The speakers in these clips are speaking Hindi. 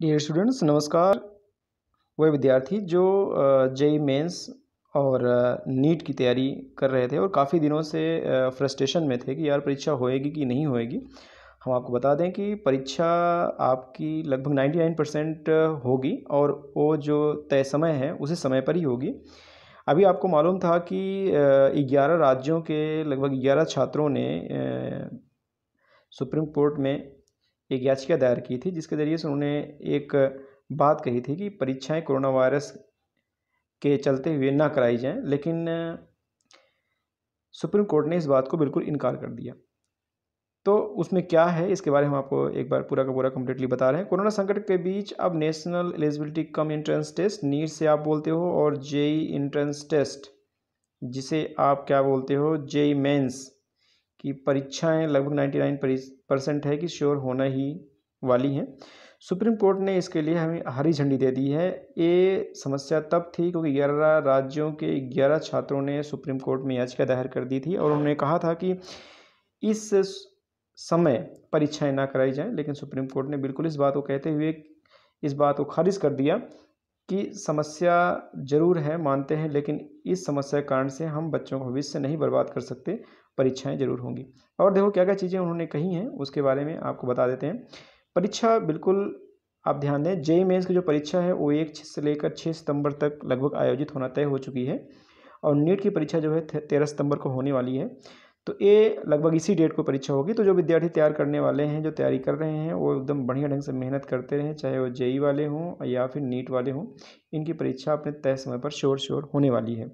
डियर स्टूडेंट्स नमस्कार वह विद्यार्थी जो जेई मेंस और नीट की तैयारी कर रहे थे और काफ़ी दिनों से फ्रस्ट्रेशन में थे कि यार परीक्षा होएगी कि नहीं होएगी हम आपको बता दें कि परीक्षा आपकी लगभग 99 परसेंट होगी और वो जो तय समय है उसी समय पर ही होगी अभी आपको मालूम था कि ग्यारह राज्यों के लगभग ग्यारह छात्रों ने सुप्रीम कोर्ट में एक याचिका दायर की थी जिसके ज़रिए से उन्होंने एक बात कही थी कि परीक्षाएं कोरोना वायरस के चलते हुए ना कराई जाएं लेकिन सुप्रीम कोर्ट ने इस बात को बिल्कुल इनकार कर दिया तो उसमें क्या है इसके बारे में हम आपको एक बार पूरा का पूरा कम्प्लीटली बता रहे हैं कोरोना संकट के बीच अब national eligibility cum entrance test NEET से आप बोलते हो और जेई इंट्रेंस टेस्ट जिसे आप क्या बोलते हो जेई मेन्स कि परीक्षाएं लगभग 99 परसेंट है कि श्योर होना ही वाली हैं सुप्रीम कोर्ट ने इसके लिए हमें हरी झंडी दे दी है ये समस्या तब थी क्योंकि ग्यारह राज्यों के ग्यारह छात्रों ने सुप्रीम कोर्ट में याचिका दायर कर दी थी और उन्होंने कहा था कि इस समय परीक्षाएं ना कराई जाएं लेकिन सुप्रीम कोर्ट ने बिल्कुल इस बात को कहते हुए इस बात को खारिज कर दिया कि समस्या ज़रूर है मानते हैं लेकिन इस समस्या के कारण से हम बच्चों का भविष्य नहीं बर्बाद कर सकते परीक्षाएँ ज़रूर होंगी और देखो क्या क्या चीज़ें उन्होंने कही हैं उसके बारे में आपको बता देते हैं परीक्षा बिल्कुल आप ध्यान दें जेई मेन्स की जो परीक्षा है वो एक से लेकर छः सितंबर तक लगभग आयोजित होना तय हो चुकी है और नीट की परीक्षा जो है तेरह सितंबर को होने वाली है तो ये लगभग इसी डेट को परीक्षा होगी तो जो विद्यार्थी तैयार करने वाले हैं जो तैयारी कर रहे हैं वो एकदम बढ़िया ढंग से मेहनत करते रहें चाहे वो जेई e वाले हों या फिर नीट वाले हों इनकी परीक्षा अपने तय समय पर शोर शोर होने वाली है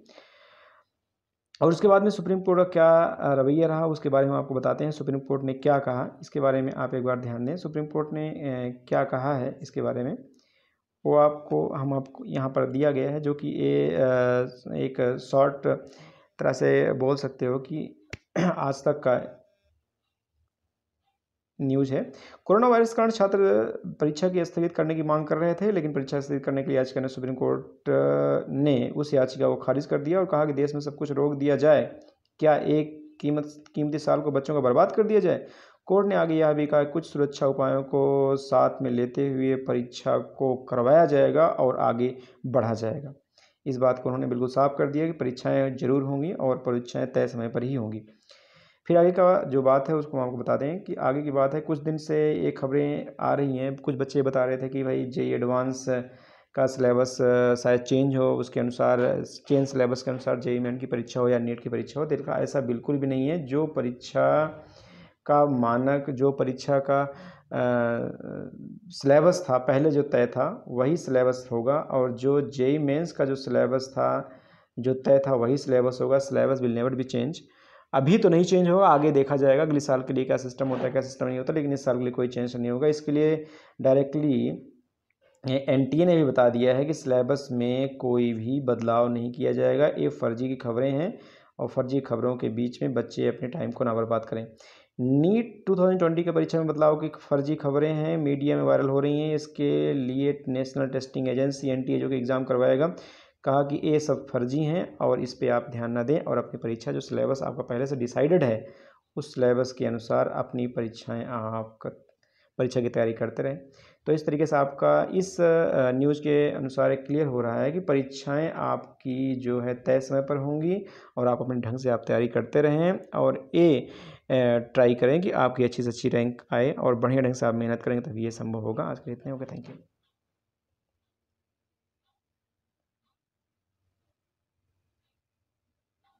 और उसके बाद में सुप्रीम कोर्ट का क्या रवैया रहा उसके बारे में आपको बताते हैं सुप्रीम कोर्ट ने क्या कहा इसके बारे में आप एक बार ध्यान दें सुप्रीम कोर्ट ने क्या कहा है इसके बारे में वो आपको हम आपको यहाँ पर दिया गया है जो कि ये एक शॉर्ट तरह से बोल सकते हो कि आज तक का न्यूज है कोरोना वायरस के कारण छात्र परीक्षा की स्थगित करने की मांग कर रहे थे लेकिन परीक्षा स्थगित करने के लिए याचिका ने सुप्रीम कोर्ट ने उस याचिका को खारिज कर दिया और कहा कि देश में सब कुछ रोक दिया जाए क्या एक कीमत कीमती साल को बच्चों को बर्बाद कर दिया जाए कोर्ट ने आगे यह भी कहा कुछ सुरक्षा उपायों को साथ में लेते हुए परीक्षा को करवाया जाएगा और आगे बढ़ा जाएगा इस बात को उन्होंने बिल्कुल साफ कर दिया कि परीक्षाएं जरूर होंगी और परीक्षाएं तय समय पर ही होंगी फिर आगे का जो बात है उसको हम आपको बता दें कि आगे की बात है कुछ दिन से ये खबरें आ रही हैं कुछ बच्चे बता रहे थे कि भाई जे एडवांस का सिलेबस शायद चेंज हो उसके अनुसार चेंज सिलेबस के अनुसार जे मेन की परीक्षा हो या नीट e की परीक्षा हो देखा ऐसा बिल्कुल भी नहीं है जो परीक्षा का मानक जो परीक्षा का सिलेबस था पहले जो तय था वही सिलेबस होगा और जो जेई मेंस का जो सिलेबस था जो तय था वही सिलेबस होगा syllabus will never be change अभी तो नहीं चेंज होगा आगे देखा जाएगा अगले साल के लिए क्या सिस्टम होता है क्या सिस्टम नहीं होता लेकिन इस साल के लिए कोई चेंज नहीं होगा इसके लिए डायरेक्टली एन टी ए ने भी बता दिया है कि सिलेबस में कोई भी बदलाव नहीं किया जाएगा ये फर्जी की खबरें हैं और फर्जी खबरों के बीच में बच्चे अपने टाइम को ना बर्बाद करें नीट 2020 के परीक्षा में बदलाव की फर्जी खबरें हैं मीडिया में वायरल हो रही हैं इसके लिए नेशनल टेस्टिंग एजेंसी एन जो कि एग्ज़ाम करवाएगा कहा कि ये सब फर्जी हैं और इस पर आप ध्यान ना दें और अपनी परीक्षा जो सिलेबस आपका पहले से डिसाइडेड है उस सिलेबस के अनुसार अपनी परीक्षाएं आप परीक्षा की तैयारी करते रहें तो इस तरीके से आपका इस न्यूज़ के अनुसार क्लियर हो रहा है कि परीक्षाएं आपकी जो है तय समय पर होंगी और आप अपने ढंग से आप तैयारी करते रहें और ये ट्राई करें कि आपकी अच्छी से अच्छी रैंक आए और बढ़िया ढंग से आप मेहनत करेंगे तभी ये संभव होगा आज के लिए इतने ओके थैंक यू